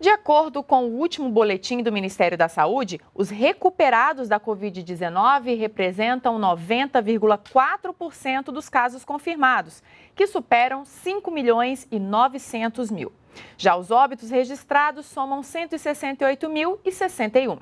De acordo com o último boletim do Ministério da Saúde, os recuperados da Covid-19 representam 90,4% dos casos confirmados, que superam 5 milhões e 900 mil. Já os óbitos registrados somam 168.061.